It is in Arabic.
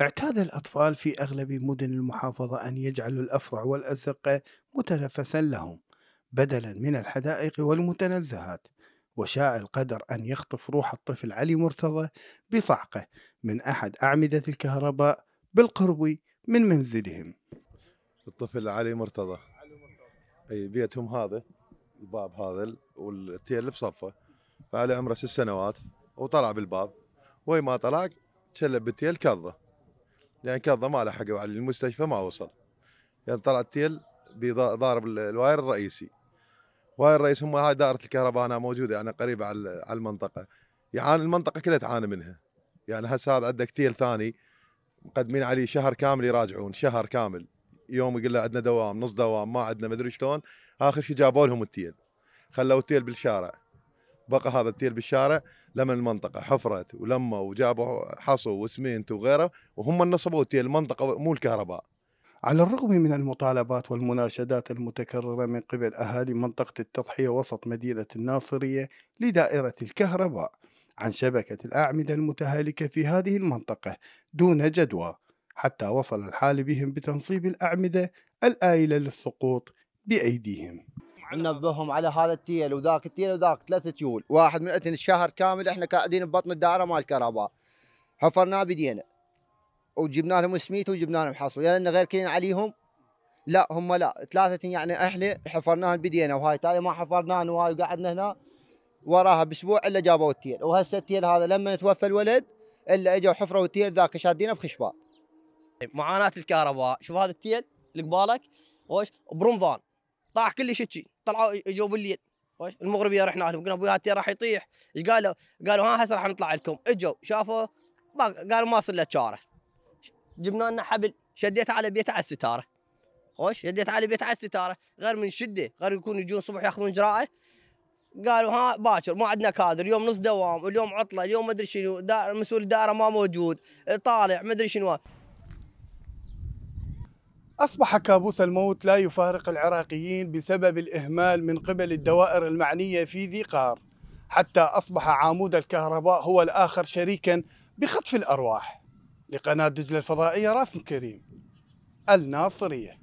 اعتاد الأطفال في أغلب مدن المحافظة أن يجعلوا الأفرع والأزقة متنفسا لهم بدلا من الحدائق والمتنزهات وشاء القدر أن يخطف روح الطفل علي مرتضى بصعقة من أحد أعمدة الكهرباء بالقرب من منزلهم الطفل علي مرتضى أي بيتهم هذا الباب هذا والتيل بصفه فعلى عمره ست سنوات وطلع بالباب وين ما طلع شلب بالتيل كظه يعني كان ما لحقوا على المستشفى ما وصل يعني طلع التيل ضارب الواير الرئيسي واير الرئيسي هم هاي دائره الكهرباء انا موجوده يعني قريبه على المنطقه يعاني المنطقه كلها تعاني منها يعني هسه هذا عندك تيل ثاني مقدمين عليه شهر كامل يراجعون شهر كامل يوم يقول له عندنا دوام نص دوام ما عندنا ما ادري شلون اخر شيء جابوا لهم التيل خلوا التيل بالشارع بقى هذا التيل بالشارع لما المنطقه حفرت ولما وجابوا حصو واسمنت وغيره وهم نصبوا التيل المنطقه مو الكهرباء على الرغم من المطالبات والمناشدات المتكررة من قبل أهالي منطقة التضحية وسط مدينة الناصرية لدائرة الكهرباء عن شبكة الأعمدة المتهالكة في هذه المنطقة دون جدوى حتى وصل الحال بهم بتنصيب الأعمدة الآيلة للسقوط بايديهم ننبههم على هذا التيل وذاك التيل وذاك ثلاث تيول واحد من اتن الشهر كامل احنا قاعدين ببطن الدائره مال الكهرباء حفرناه بدينا وجبنا لهم سميت وجبنا لهم حصو يعني غير كلين عليهم لا هم لا ثلاثة يعني احنا حفرناها بدينا وهاي تاي ما حفرناها وهاي وقعدنا هنا وراها باسبوع الا جابوا التيل وهسه التيل هذا لما توفى الولد الا اجوا حفروا التيل ذاك شادينه بخشبات طيب، معاناه الكهرباء شوف هذا التيل اللي قبالك وش برمضان طاح كل شيء طلعوا جو بالليل المغربيه رحنا لهم قلنا ابوي هاتي راح يطيح ايش قالوا؟ قالوا ها هسه راح نطلع لكم اجوا شافوا ما قالوا ما صار شاره جبنا لنا حبل شديت على بيته على الستاره خوش شديت على بيته على الستاره غير من شده غير يكون يجون الصبح ياخذون جراءه قالوا ها باكر ما عندنا كادر اليوم نص دوام اليوم عطله اليوم ما ادري شنو مسؤول الدائره ما موجود طالع ما ادري شنو أصبح كابوس الموت لا يفارق العراقيين بسبب الإهمال من قبل الدوائر المعنية في ذي قار حتى أصبح عمود الكهرباء هو الآخر شريكا بخطف الأرواح لقناة دجلة الفضائية راسم كريم الناصرية